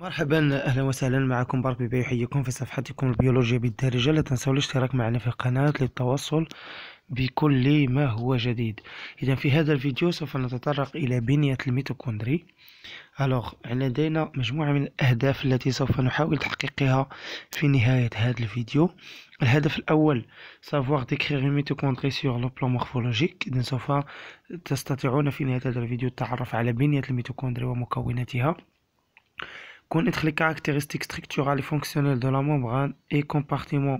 مرحبا اهلا وسهلا معكم بارك بيبي يحييكم في صفحتكم البيولوجيا بالدارجة لا تنسوا الاشتراك معنا في القناة للتواصل بكل ما هو جديد اذا في هذا الفيديو سوف نتطرق الى بنية الميتوكوندري الوغ لدينا مجموعة من الاهداف التي سوف نحاول تحقيقها في نهاية هذا الفيديو الهدف الاول savoir ديكريغ les mitochondries sur le plan morphologique اذا سوف تستطيعون في نهاية هذا الفيديو التعرف على بنية الميتوكوندري ومكوناتها Connaître les caractéristiques structurales et fonctionnelles de la membrane et compartiment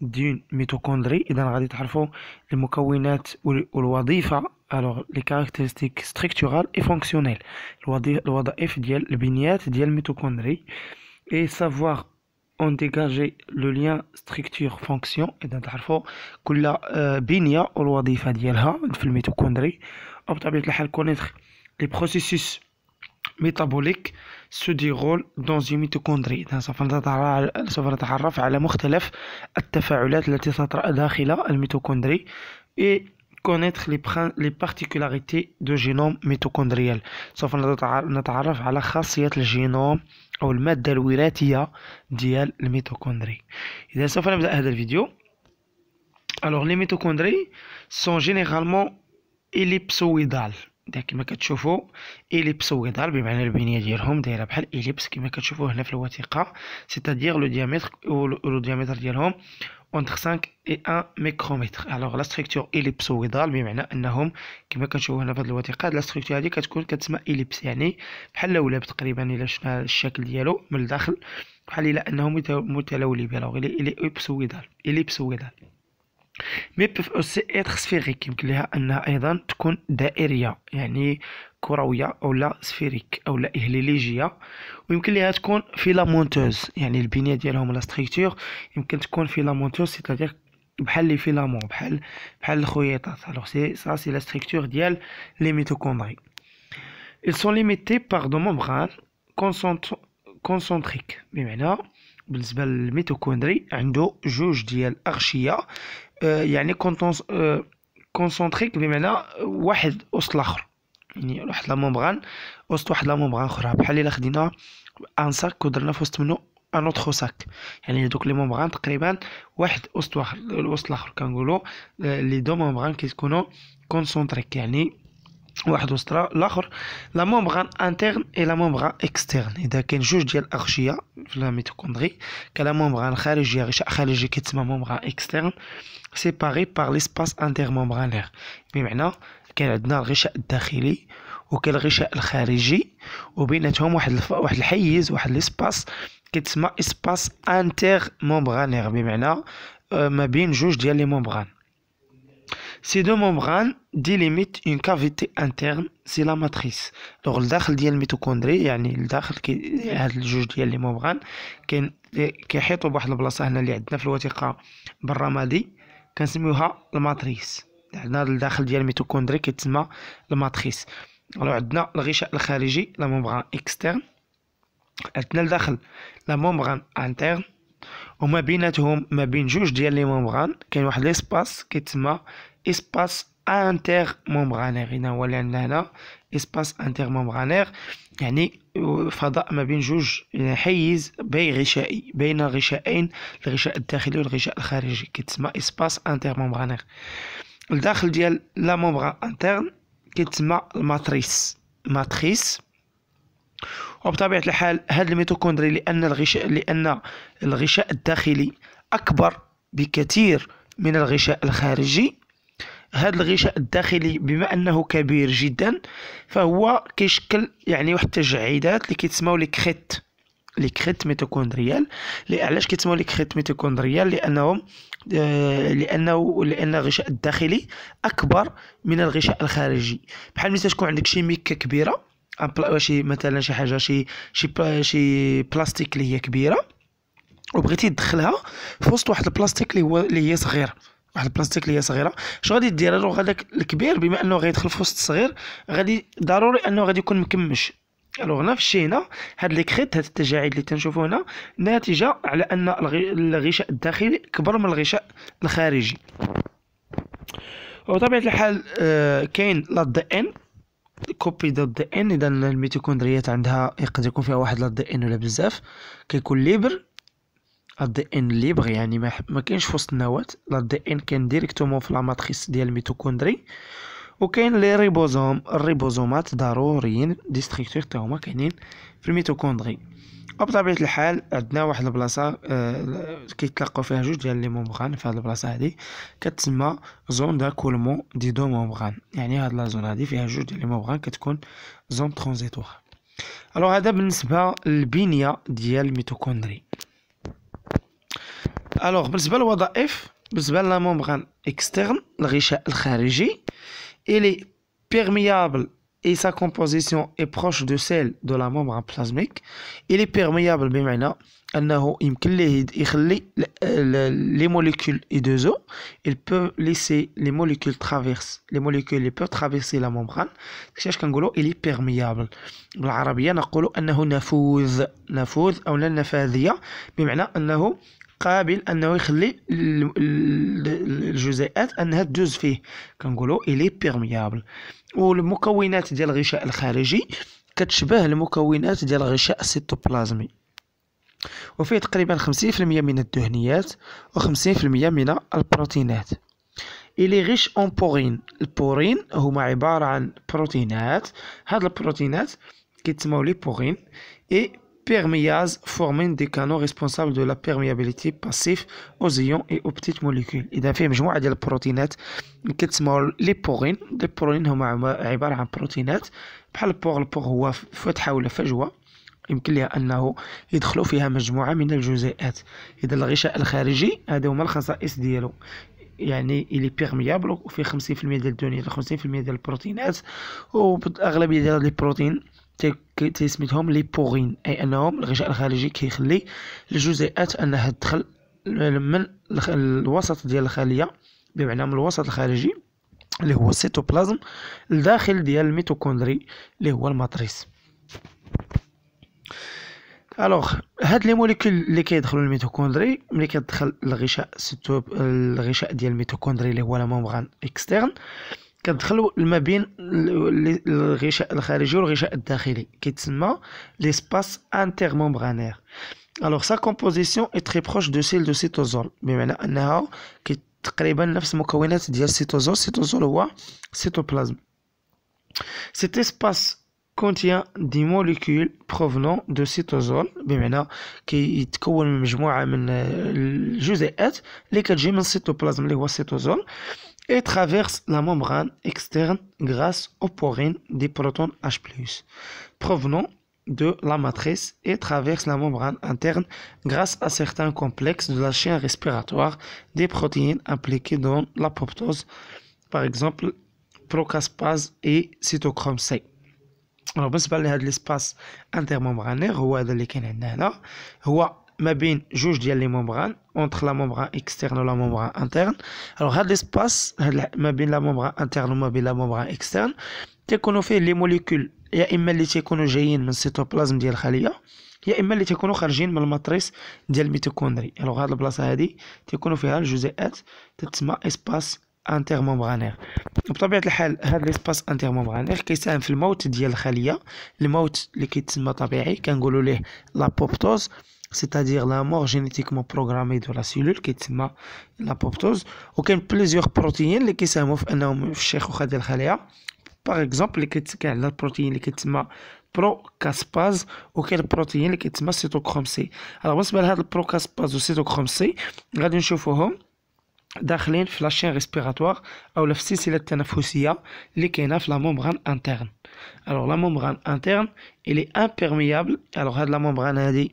d'une mitochondrie. Et dans le ou le wadifa, alors les caractéristiques structurales et fonctionnelles. الوظائف le de la mitochondrie et savoir en dégager le lien structure-fonction et dans تعرفوا كل de euh, والوظيفة connaître les processus métaboliques سو ديغول دون une ميتوكوندري سوف سوف نتعرف على مختلف التفاعلات التي تطرأ داخل الميتوكوندري كونيتر لي بران لي بارتيكولاريتي دو جينوم ميتوكوندريال سوف نتعرف على خاصية الجينوم أو المادة الوراثية ديال الميتوكوندري إذا سوف نبدأ هذا الفيديو الوغ لي ميتوكوندري سون جينيرالمون اليبسويدال ده كما كتشوفوا اليبس ويدار بمعنى البنيه ديالهم دايره بحال اليبس كما كتشوفوا هنا في الوثيقه سيتادير لو ديامتر لو ديامتر ديالهم اونتر 5 اي 1 ميكرومتر الوغ لا ستركتور اليبس ويدار بمعنى انهم كما كنشوفوا هنا في هذه الوثيقه لا ستركتور هذه كتكون كتسمى اليبس يعني بحال لولب تقريبا الا شفنا الشكل ديالو من الداخل بحال الا انه متلولب الوغ اليبس ويدار اليبس ويدار مي بوف اوسي اتر سفيريك يمكن لها انها ايضا تكون دائريه يعني كرويه او لا سفيريك او لا اهليليجيه ويمكن لها تكون فيلامونتوز يعني البنيه ديالهم لا ستركتور يمكن تكون فيلامونتوز سيتادير بحال لي فيلامون بحال بحال الخويطات الوغ سي سا سي لا ستركتور ديال لي ميتوكوندري ils sont limités par des membranes concentriques بمعنى بالنسبه للميتوكوندري عنده جوج ديال اغشيه آه، يعني كونسونتريك آه، بمعنى واحد وسط الاخر يعني واحد لا مومبغان وسط واحد لا مومبغان اخرى بحال الا خدينا ان ساك ودرنا في وسط منو ان اوتر ساك يعني دوك لي مومبغان تقريبا واحد وسط واحد الوسط الاخر كنقولوا آه، لي دو مومبغان كيتكونوا كونسونتريك يعني واحد وسط الاخر لا مومبران انترن اي لا مومبران اكسترن اذا كاين جوج ديال الاغشيه في لا ميتوكوندري كلا مومبران خارجيه غشاء خارجي كيتسمى مومبران اكسترن سيباري بار ليسباس انتر مومبرانير بمعنى كاين عندنا الغشاء الداخلي وكاين الغشاء الخارجي وبيناتهم واحد الف... واحد الحيز واحد ليسباس كيتسمى اسباس انتر مومبرانير بمعنى آه، ما بين جوج ديال لي مومبران Ces deux membranes délimitent une cavité interne سي لا ماتريس دونك الداخل ديال الميتوكوندري يعني الداخل كي هاد الجوج ديال لي مومبران كاين كيحيطوا بواحد البلاصه هنا اللي عندنا في الوثيقه بالرمادي كنسميوها الماتريس عندنا الداخل ديال الميتوكوندري كيتسمى الماتريس الو عندنا الغشاء الخارجي لا مومبران اكسترن عندنا الداخل لا مومبران انترن وما بيناتهم ما بين جوج ديال لي مومبران كاين واحد ليسباس كيتسمى اسباس انتر مومغانير هنا هو عندنا هنا اسباس انتر مومغانير يعني فضاء ما بين جوج حيز بين غشائي بين غشائين الغشاء الداخلي والغشاء الخارجي كيتسمى اسباس انتر مومغانير الداخل ديال لا مومغان انترن كيتسمى الماتريس ماتريس وبطبيعه الحال هاد الميتوكوندري لان الغشاء لان الغشاء الداخلي اكبر بكثير من الغشاء الخارجي هذا الغشاء الداخلي بما انه كبير جدا فهو كيشكل يعني واحد التجعيدات اللي كيتسموا لي كريت لي كريت ميتوكوندريال علاش كيتسموا لي كريت ميتوكوندريال لانهم آه، لانه لان الغشاء الداخلي اكبر من الغشاء الخارجي بحال مثلا تكون عندك شي ميكه كبيره شي مثلا شي حاجه شي شي شي بلاستيك اللي هي كبيره وبغيتي تدخلها في وسط واحد البلاستيك اللي هو اللي هي صغيره واحد البلاستيك اللي هي صغيره اش غادي دير الوغ هذاك الكبير بما انه غيدخل في وسط الصغير غادي ضروري انه غادي يكون مكمش الوغ نفس الشيء هنا هاد لي كريت هاد التجاعيد اللي تنشوفو هنا ناتجه على ان الغشاء الداخلي كبر من الغشاء الخارجي وبطبيعه الحال آه، كاين لا دي ان كوبي دوت دي ان اذا الميتوكوندريات عندها يقدر يكون فيها واحد لا دي ان ولا بزاف كيكون ليبر الدي ان ليبغ يعني ما, ما كاينش في وسط النواة لا دي ان كاين ديريكتومون في لا ماتريس ديال الميتوكوندري وكاين لي ريبوزوم الريبوزومات ضروريين ديستريكتور تا هما كاينين في الميتوكوندري وبطبيعه الحال عندنا واحد البلاصه آه كيتلاقاو فيها جوج ديال لي مومغان في هاد البلاصه هادي كتسمى زون داكولمون دي دو مومغان يعني هاد لا زون هادي فيها جوج ديال لي مومغان كتكون زون ترانزيتوار الوغ هذا بالنسبه للبنيه ديال الميتوكوندري Alors, le principe de la membrane externe, Elle est perméable et sa composition est proche de celle de la membrane plasmique. Il est perméable, mais maintenant, il relie les molécules et les deux eaux. Il peut laisser les molécules traverser. Les molécules peuvent traverser la membrane. Il est perméable. قابل انه يخلي الجزيئات انها تدوز فيه كنقولوا الي بيرميابل والمكونات ديال الغشاء الخارجي كتشبه المكونات ديال الغشاء السيتوبلازمي وفيه تقريبا 50% من الدهنيات و50% من البروتينات إلي غيش اون بورين البورين هما عبارة عن بروتينات هاد البروتينات كيتسموا لي بورين اي perméase formant des canaux responsables de la perméabilité passif aux ions et aux petites molécules اذا فيه مجموعه ديال البروتينات كتسموا لي بورين لي بورين هما عباره عن بروتينات بحال البور البور هو فتحه ولا فجوه يمكن لها انه يدخلوا فيها مجموعه من الجزيئات اذا الغشاء الخارجي هذا هما الخصائص ديالو يعني اللي بيرميابل وفي 50% ديال الدهون 50% ديال البروتينات وبالاغلبيه ديال لي بروتين تيسميتهم لي بورين اي انهم الغشاء الخارجي كيخلي الجزيئات انها تدخل من الوسط ديال الخليه بمعنى من الوسط الخارجي اللي هو السيتوبلازم الداخل ديال الميتوكوندري اللي هو الماتريس الوغ هاد لي موليكول اللي كيدخلوا الميتوكوندري ملي كتدخل الغشاء الغشاء ديال الميتوكوندري اللي هو لا ممبران اكسترن l'espace intermembranaire alors sa composition est très proche de celle de cytosol mais maintenant cytosol cytoplasme cet espace contient des molécules provenant de cytosol mais maintenant je les cytoplasme cytosol et traverse la membrane externe grâce aux porines des protons H+, provenant de la matrice et traverse la membrane interne grâce à certains complexes de la chaîne respiratoire des protéines impliquées dans l'apoptose, par exemple procaspase et cytochrome C. Alors, l'espace intermembranaire, ou هذا اللي كاين عندنا ما بين جوج ديال لي مومبران اونتر لا مومبران اكسترن ولا مومبران انترن الوغ هاد ليسباس ما بين لا مومبران انترن وما بين لا مومبران اكسترن تيكونوا فيه لي موليكول يا اما اللي تيكونوا جايين من السيتوبلازم ديال الخليه يا اما اللي تيكونوا خارجين من الماتريس ديال الميتوكوندري الوغ هاد البلاصه هادي تيكونوا فيها الجزيئات تتسمى اسباس انتر مومبرانير بطبيعه الحال هاد ليسباس مومبرانير كيساهم في الموت ديال الخليه الموت اللي كيتسمى طبيعي كنقولوا ليه لابوبتوز c'est-à-dire la mort génétiquement programmée de la cellule qui est l'apoptose, ou qu'il y a plusieurs protéines qui sont chères par exemple la protéine qui est procaspase ou quelle protéine qui est cytochrome C. Alors, on va voir le procaspase ou cytochrome C. Regardez une chose au d'achlène la chaîne respiratoire ou la fissilette tanafousia qui est la membrane interne. Alors, la membrane interne, elle est imperméable. Alors, la membrane, est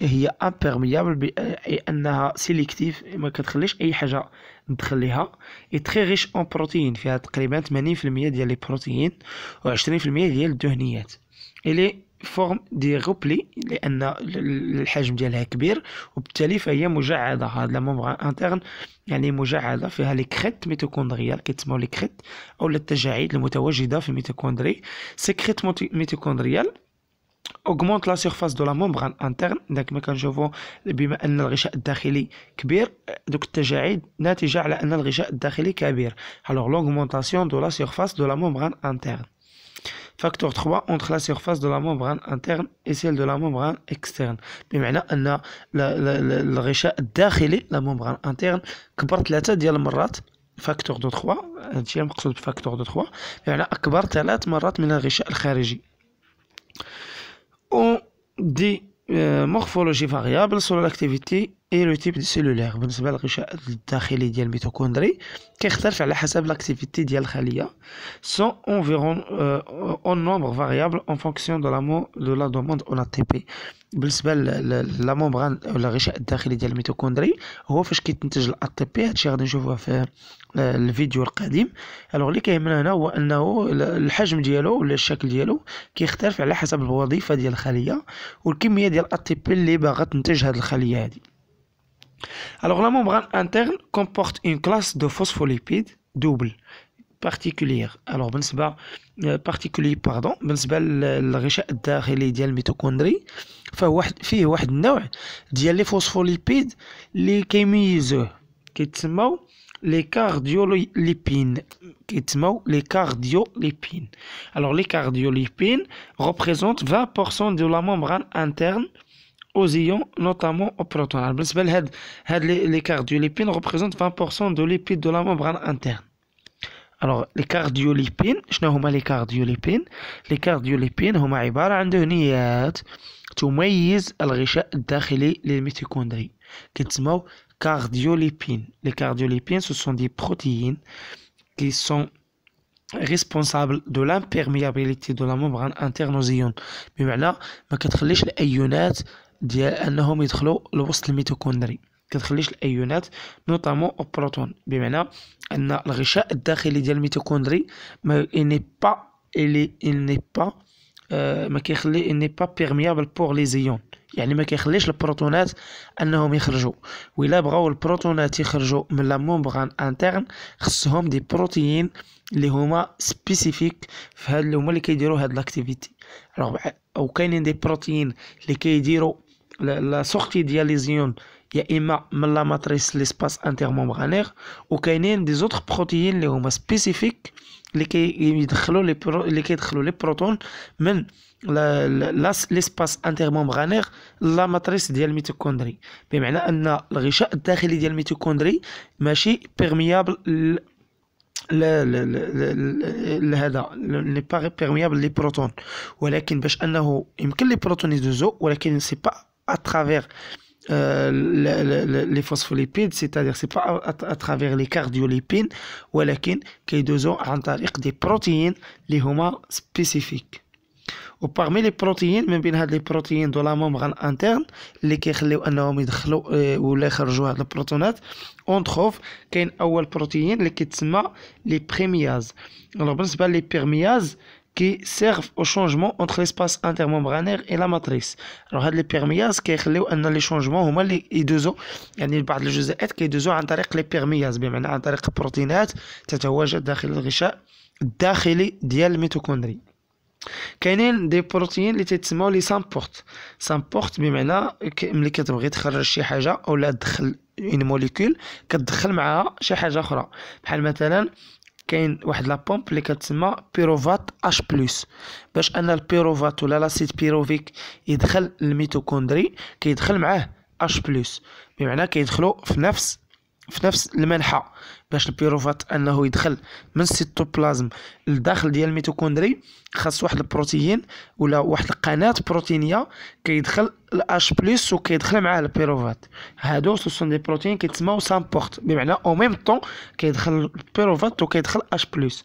هي امبيرميابل بانها سيليكتيف ما كتخليش اي حاجه ندخل ليها اي تري ريش اون بروتين فيها تقريبا 80% ديال لي بروتين و20% ديال الدهنيات الي فورم دي روبلي لان الحجم ديالها كبير وبالتالي فهي مجعده هاد لا مومبران انترن يعني مجعده فيها لي كريت ميتوكوندريال كيتسموا لي كريت او التجاعيد المتواجده في الميتوكوندري سيكريت ميتوكوندريال اوغمونت لا سيرفاس دو لا مومبران انترن داك ما كنشوفو بما ان الغشاء الداخلي كبير دوك التجاعيد ناتجه على ان الغشاء الداخلي كبير الوغ لوغمونتاسيون دو لا سيرفاس دو لا مومبران انترن فاكتور 3 اونتر لا سيرفاس دو لا مومبران انترن اي سيل دو لا مومبران اكسترن بمعنى ان الغشاء الداخلي لا مومبران انترن كبر ثلاثه ديال المرات فاكتور دو 3 هادشي المقصود بفاكتور دو 3 بمعنى اكبر ثلاث مرات من الغشاء الخارجي Ont des euh, morphologies morphologie variable sur l'activité ايروتيب لو تيب سيلولير بالنسبه للغشاء الداخلي ديال الميتوكوندري كيختلف على حسب لاكتيفيتي ديال الخليه سون اونفيرون اون نومبر فاريابل اون فونكسيون دو لامو دو لا دوموند اون اتي بي بالنسبه لا مومبران ولا الغشاء الداخلي ديال الميتوكوندري هو فاش كيتنتج الاتي بي هادشي غادي نشوفوه في الفيديو القديم الوغ اللي كيهمنا هنا هو انه الحجم ديالو ولا الشكل ديالو كيختلف على حسب الوظيفه ديال الخليه والكميه ديال الاتي بي اللي باغا تنتج هاد الخليه هادي Alors la membrane interne comporte une classe de phospholipides double particulière. Alors بالنسبة ben, euh, particulier pardon بالنسبة للغشاء الداخلي ديال الميتوكوندري فهو فيه واحد النوع ديال لي فوسفوليبيد اللي كيميزوه كيتسموا لي cardiolipines كيتسموا les cardiolipines. Alors les cardiolipines représentent 20% de la membrane interne aux ions, notamment au protons. Les cardiolipines représentent 20% de l'épide de la membrane interne. Alors, les cardiolipines, je ne sais pas les cardiolipines. Les cardiolipines, je ne les cardiolipines. Les cardiolipines, les cardiolipines. Les cardiolipines, ce sont des protéines qui sont responsables de l'imperméabilité de la membrane interne aux ions. Mais voilà, ma quatre les ionettes? ديال انهم يدخلوا لوسط الميتوكوندري كتخليش الايونات نوطامون البروتون بمعنى ان الغشاء الداخلي ديال الميتوكوندري ما ني با الي ني با ما كيخلي ني با بيرميابل بور لي زيون يعني ما كيخليش البروتونات انهم يخرجوا و الا بغاو البروتونات يخرجوا من لا مومبران انترن خصهم دي بروتيين اللي هما سبيسيفيك في هاد اللي هما اللي كيديروا هاد لاكتيفيتي او كاينين دي بروتيين اللي كيديروا لا سورتي ديال لي زيون يا اما من لا ماتريس انتر انترممبرانير وكاينين دي زوتر بروتيين اللي هما سبيسيفيك اللي كيدخلوا لي برو... اللي كيدخلوا لي بروتون من لاس ليسباس انترممبرانير لا ماتريس ديال الميتوكوندري بمعنى ان الغشاء الداخلي ديال الميتوكوندري ماشي بيرميابل ل... لا لا لا هذا لي باغي بيرميابل لي بروتون ولكن باش انه يمكن لي بروتون يدوزو ولكن سي با à travers euh, le, le, les phospholipides c'est-à-dire c'est pas à, à, travers les cardiolipines ولكن كيدوزو عن طريق دي بروتيين اللي هما سبيسيفيك وبارمي لي بروتيين من بين هاد لي بروتيين دو لا مومغان انترن اللي كيخليو انهم يدخلوا اه ولا يخرجوا هاد البروتونات اون تروف كاين اول بروتيين اللي كيتسمى لي بريمياز بالنسبه لي بيرمياز qui servent au changement entre l'espace intermembranaire et la matrice alors هاد لي بيرمياز كيخليو ان لي شونجمون هما اللي يدوزو يعني بعض الجزيئات كيدوزو عن طريق لي بيرمياز بمعنى عن طريق بروتينات تتواجد داخل الغشاء الداخلي ديال الميتوكوندري كاينين دي بروتين اللي تيتسموا لي سامبورت سامبورت بمعنى ملي كتبغي تخرج شي حاجه اولا تدخل اون موليكول كتدخل معها شي حاجه اخرى بحال مثلا كاين واحد لا بومب اللي كتسمى بيروفات اش بلس باش ان البيروفات ولا لاسيد بيروفيك يدخل للميتوكوندري كيدخل معاه اش بلس بمعنى كيدخلوا في نفس في نفس المنحه باش البيروفات انه يدخل من السيتوبلازم لداخل ديال الميتوكوندري خاص واحد البروتيين ولا واحد القناه بروتينيه كيدخل الاش بلس وكيدخل معاه البيروفات هادو سوسون دي بروتين كيتسماو سامبورت بمعنى او ميم طون كيدخل البيروفات وكيدخل اش بلس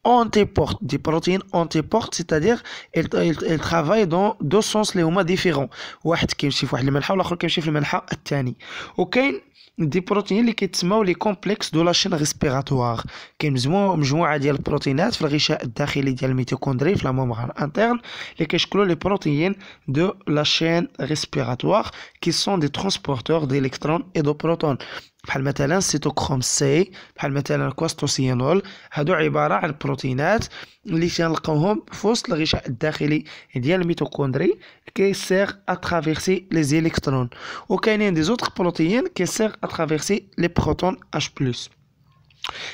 porte Des protéines portes c'est-à-dire elles, travaille travaillent dans deux sens les humains différents. واحد كيمشي في واحد المنحى والاخر كيمشي في المنحى الثاني. وكاين دي بروتين اللي كيتسموا لي كومبلكس دو لاشين ريسبيراتوار كاين مجموعه ديال البروتينات في بحال مثلا سيتوكروم سي بحال مثلا كواستوسينول هادو عباره عن بروتينات اللي تنلقاوهم في وسط الغشاء الداخلي ديال الميتوكوندري كيسير اترافيرسي لي زيليكترون وكاينين دي زوتر بروتيين كيسير اترافيرسي لي بروتون اش بلس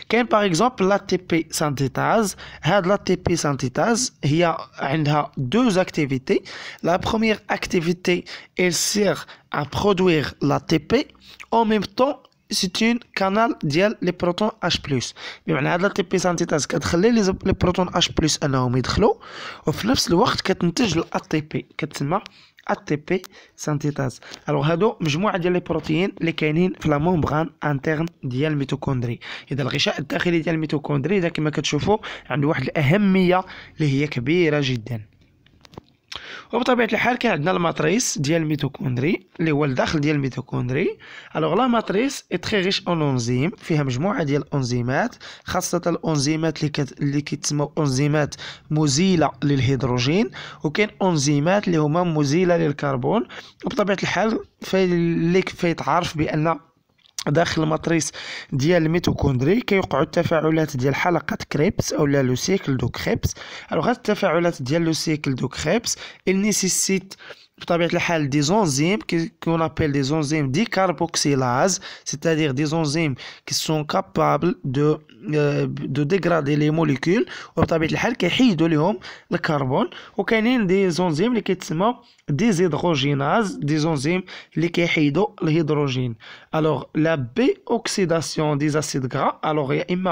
كاين باغ اكزومبل لا تي بي سانتيتاز هاد لا تي بي سانتيتاز هي عندها دوز اكتيفيتي لا بروميير اكتيفيتي elle sert à produire l'ATP او ميم طون ستون كانال ديال لي بروتون اش بلس بمعنى هاد لا تي بي سانتيتاز كتخلي لي بروتون اش بلس انهم يدخلوا وفي نفس الوقت كتنتج ال تي بي كتسمى تي بي سانتيتاز الوغ هادو مجموعه ديال لي بروتيين اللي كاينين في لا مومبران انترن ديال الميتوكوندري اذا الغشاء الداخلي ديال الميتوكوندري اذا كما كتشوفوا عنده واحد الاهميه اللي هي كبيره جدا وبطبيعه الحال كان عندنا الماتريس ديال الميتوكوندري اللي هو الداخل ديال الميتوكوندري الوغ لا ماتريس اي تري ريش اون انزيم فيها مجموعه ديال الانزيمات خاصه الانزيمات اللي كت... اللي كيتسموا انزيمات مزيله للهيدروجين وكاين انزيمات اللي هما مزيله للكربون وبطبيعه الحال فاللي اللي فيتعرف بان داخل الماتريس ديال الميتوكوندري كيوقعوا التفاعلات ديال حلقه كريبس اولا لو سيكل دو كريبس الوغ التفاعلات ديال لو سيكل دو كريبس النيسيسيت des enzymes qu'on appelle des enzymes dicarboxylases, c'est-à-dire des enzymes qui sont capables de, euh, de dégrader les molécules, ou le carbone, ou des enzymes qui sont des hydrogénases, des enzymes qui sont l'hydrogène. Alors, la b-oxydation des acides gras, alors il y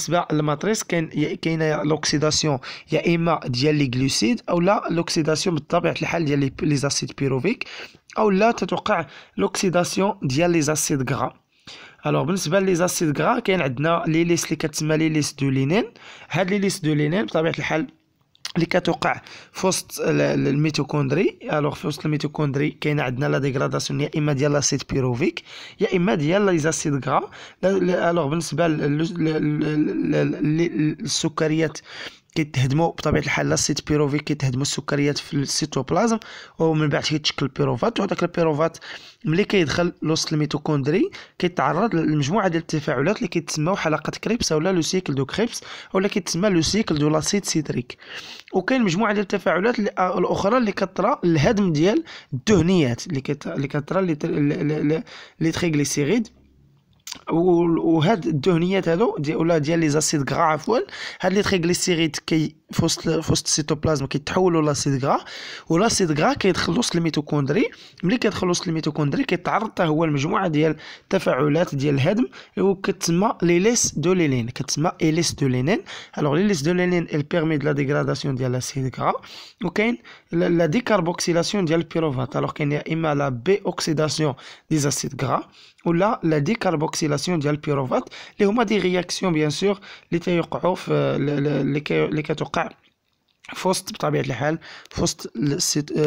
a la matrice qui est l'oxydation, il y a l'oxydation de l'oxydation de l'oxydation لي زاسيد بيروفيك او لا تتوقع لوكسيداسيون ديال لي زاسيد غرا الوغ بالنسبه لي زاسيد غرا كاين عندنا لي ليس اللي كتسمى لي ليس دو لينين هاد لي ليس دو لينين بطبيعه الحال اللي كتوقع في وسط الميتوكوندري الوغ في وسط الميتوكوندري كاين عندنا لا ديغراداسيون يا اما ديال لاسيد بيروفيك يا اما ديال لي زاسيد غرا الوغ بالنسبه للسكريات كيتهدموا بطبيعه الحال لا سيت بيروفي كيتهدموا السكريات في السيتوبلازم ومن بعد كيتشكل البيروفات وهذاك البيروفات ملي كيدخل لوسط الميتوكوندري كيتعرض لمجموعه ديال التفاعلات اللي كيتسموا حلقه كريبس ولا لو سيكل دو كريبس ولا كيتسمى لو سيكل دو لاسيد سيتريك وكاين مجموعه ديال التفاعلات آه، الاخرى اللي كطرا الهدم ديال الدهنيات اللي كطرا لي تريغليسيريد وهاد الدهنيات هادو دي ولا ديال لي زاسيد غرا عفوا هاد لي تريغليسيريد كي في وسط السيتوبلازم كيتحولوا لاسيد غرا ولاسيد غرا كيدخلوا وسط الميتوكوندري ملي كيدخلوا للميتوكوندري الميتوكوندري كيتعرض حتى هو لمجموعه ديال التفاعلات ديال الهدم وكتسمى ليليس دو لينين كتسمى اليس دو لينين الوغ ليليس دو لينين ال بيرمي دو لا ديغراداسيون ديال لاسيد غرا وكاين لا ديكاربوكسيلاسيون ديال البيروفات الوغ كاين يا اما لا بي اوكسيداسيون دي زاسيد غرا ou la décarboxylation pyrovate Les réactions bien sûr, les 4K, euh, la euh,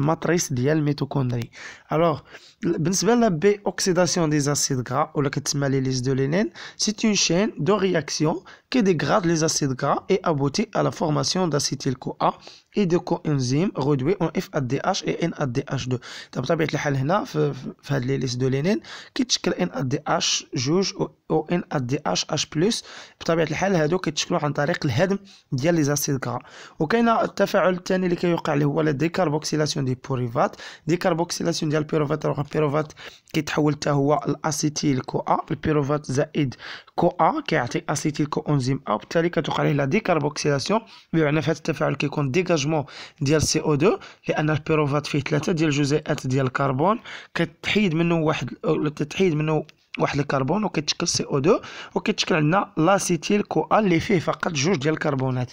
matrice mitochondrie Alors, la B-oxydation des acides gras, ou la de l'énène, c'est une chaîne de réaction qui dégrade les acides gras et aboutit à la formation d'acétyl-CoA. اي دو كو انزيم غودوي اون اف اد دي اش اي ان اد دي اش دو طب بطبيعه الحال هنا في, في هاد لي ليست دو لينين كيتشكل ان اد دي اش جوج او ان اد دي اش اش بلس بطبيعه الحال هادو كيتشكلوا عن طريق الهدم ديال لي زاسيد غرا وكاين التفاعل الثاني اللي كيوقع اللي هو لا ديكاربوكسيلاسيون دي بوريفات ديكاربوكسيلاسيون ديال بيروفات بيروفات كيتحول حتى هو الاسيتيل كو ا البيروفات زائد كو ا كيعطي اسيتيل كو انزيم ا وبالتالي كتوقع ليه لا ديكاربوكسيلاسيون بمعنى في هذا التفاعل كيكون ديكاجمون ديال سي او 2 لان البيروفات فيه ثلاثه ديال الجزيئات ديال الكربون كتحيد منه واحد تتحيد منه واحد الكربون وكيتشكل سي او 2 وكيتشكل عندنا لاسيتيل ا اللي فيه فقط جوج ديال الكربونات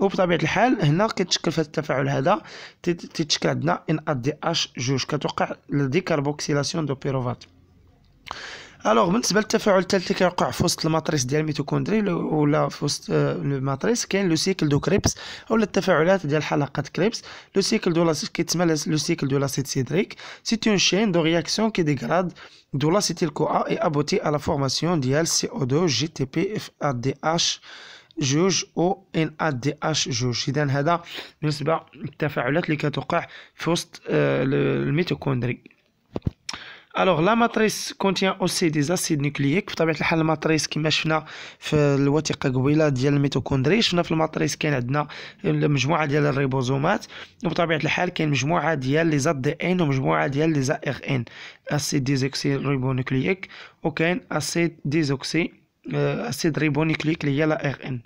وبطبيعه الحال هنا كيتشكل في التفاعل هذا تيتشكل عندنا ان ا دي اش جوج كتوقع لديكربوكسيلاسيون دو بيروفات الوغ بالنسبه للتفاعل الثالث اللي كيوقع في وسط الماتريس ديال الميتوكوندري ولا في وسط آه، الماتريس كاين لو سيكل دو كريبس ولا التفاعلات ديال حلقات كريبس لو سيكل دو لاسيت كيتسمى لو سيكل دو لاسيد سيدريك سي اون شين دو رياكسيون كي ديغراد دو لاسيتيل ا اي ابوتي على فورماسيون ديال سي او 2 جي تي بي اف ا دي اش جوج او ان ا دي اش جوج اذا هذا بالنسبه للتفاعلات اللي كتوقع في وسط آه، الميتوكوندري الوغ لا ماتريس كونتيان اوسي دي زاسيد نوكليك بطبيعه الحال الماتريس كما شفنا في الوثيقه قبيله ديال الميتوكوندري شفنا في الماتريس كاين عندنا مجموعه ديال الريبوزومات وبطبيعه الحال كاين مجموعه ديال لي زاد دي ان ومجموعه ديال لي زاد ار ان اسيد ديزوكسي ريبونوكليك وكاين اسيد ديزوكسي آه، اسيد ريبونوكليك اللي هي لا ار ان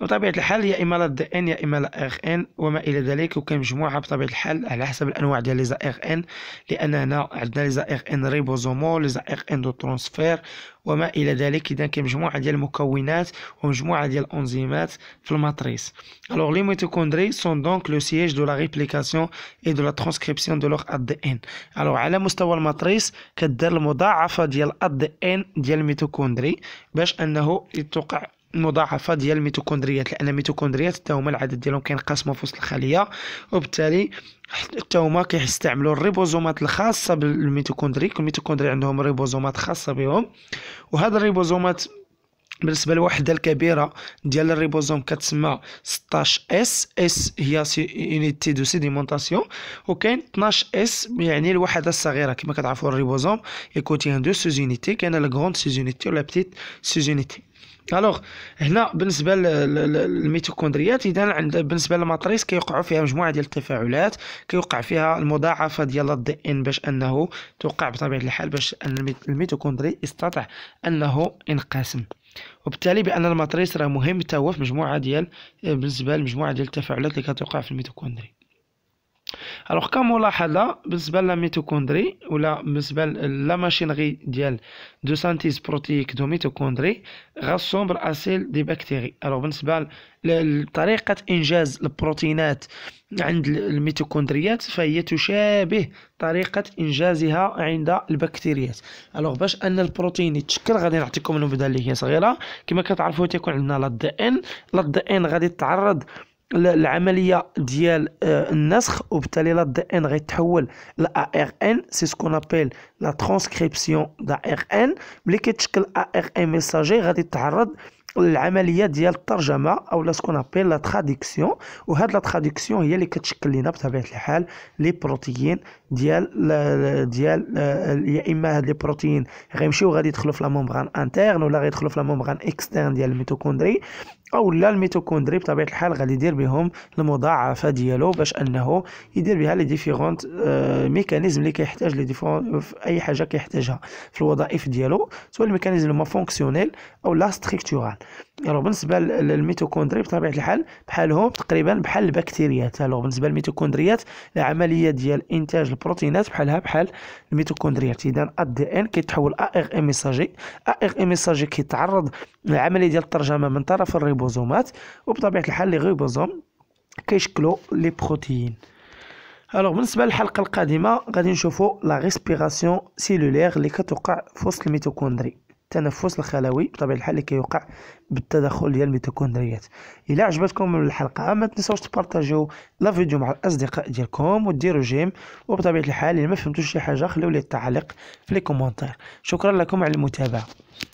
بطبيعه الحال يا اما لا دي ان يا اما لا ان وما الى ذلك وكاين مجموعه بطبيعه الحال على حسب الانواع ديال لي زائغ ار ان لان هنا عندنا لي زائغ ار ان ريبوزومول لي زائغ ار ان دو ترونسفير وما الى ذلك اذا كاين مجموعه ديال المكونات ومجموعه ديال الانزيمات في الماتريس الوغ لي ميتوكوندري سون دونك لو سيج دو لا ريبليكاسيون اي دو لا ترونسكريبسيون دو لوغ اد دي ان الوغ على مستوى الماتريس كدار المضاعفه ديال اد دي ان ديال الميتوكوندري باش انه يتوقع مضاعفه ديال الميتوكوندريات لان الميتوكوندريات حتى هما العدد ديالهم كينقسموا في وسط الخليه وبالتالي حتى هما كيستعملوا الريبوزومات الخاصه بالميتوكوندري كل ميتوكوندري عندهم ريبوزومات خاصه بهم وهذا الريبوزومات بالنسبه للوحده الكبيره ديال الريبوزوم كتسمى 16 اس اس هي يونيتي دو سيديمونطاسيون وكاين 12 اس يعني الوحده الصغيره كما كتعرفوا الريبوزوم يكون ان دو سوزونيتي كاين لا غروند سوزونيتي ولا بتيت سوزونيتي الوغ هنا بالنسبه للميتوكوندريات اذا عند بالنسبه للماتريس كيوقعوا فيها مجموعه ديال التفاعلات كيوقع فيها المضاعفه ديال الدي ان باش انه توقع بطبيعه الحال باش ان الميتوكوندري استطاع انه ينقسم وبالتالي بان الماتريس راه مهم حتى هو في مجموعه ديال بالنسبه لمجموعه ديال التفاعلات اللي كتوقع في الميتوكوندري الوغ كملاحظه بالنسبه للميتوكوندري ولا بالنسبه لا ماشينغي ديال دو سانتيز بروتيك دو ميتوكوندري غاصهم بالاسيل دي بكتيري الوغ بالنسبه لطريقه انجاز البروتينات عند الميتوكوندريات فهي تشابه طريقه انجازها عند البكتيريات الوغ باش ان البروتين يتشكل غادي نعطيكم نبذه اللي هي صغيره كما كتعرفوا تيكون عندنا لا دي ان لا دي ان غادي تعرض العمليه ديال آه، النسخ وبالتالي لا دي ان غيتحول ل ار ان سي سكون نابيل لا ترانسكريبسيون د ار ان ملي كيتشكل ار ان ميساجي غادي تعرض للعمليه ديال الترجمه او لا سكون نابيل لا تراديكسيون وهاد لا تراديكسيون هي اللي كتشكل لينا بطبيعه الحال لي بروتيين ديال ديال آه، يا اما هاد لي بروتيين غيمشيو غادي يدخلوا في لا مومبران انترن ولا غيدخلوا في لا مومبران اكسترن ديال الميتوكوندري او لا الميتوكوندري بطبيعه الحال غادي يدير بهم المضاعفه ديالو باش انه يدير بها لي ديفيرونت آه، ميكانيزم اللي كيحتاج لي ديفيرونت اي حاجه كيحتاجها في الوظائف ديالو سواء الميكانيزم لو فونكسيونيل او لا ستركتورال الوغ بالنسبه للميتوكوندري بطبيعه الحال بحالهم تقريبا بحال البكتيريات الوغ بالنسبه للميتوكوندريات العمليه ديال انتاج البروتينات بحالها بحال الميتوكوندريات اذا الدي ان كيتحول ا ار ام ميساجي ا ار ام ميساجي كيتعرض للعمليه ديال الترجمه من طرف الريبو الريبوزومات وبطبيعه الحال لي غيبوزوم كيشكلوا لي بروتيين الوغ بالنسبه للحلقه القادمه غادي نشوفوا لا ريسبيراسيون سيلولير اللي كتوقع في وسط الميتوكوندري التنفس الخلوي بطبيعه الحال اللي كيوقع بالتدخل ديال الميتوكوندريات الا عجبتكم الحلقه ما تنساوش تبارطاجيو لا فيديو مع الاصدقاء ديالكم وديروا جيم وبطبيعه الحال اللي ما فهمتوش شي حاجه خليو لي التعليق في لي كومونتير شكرا لكم على المتابعه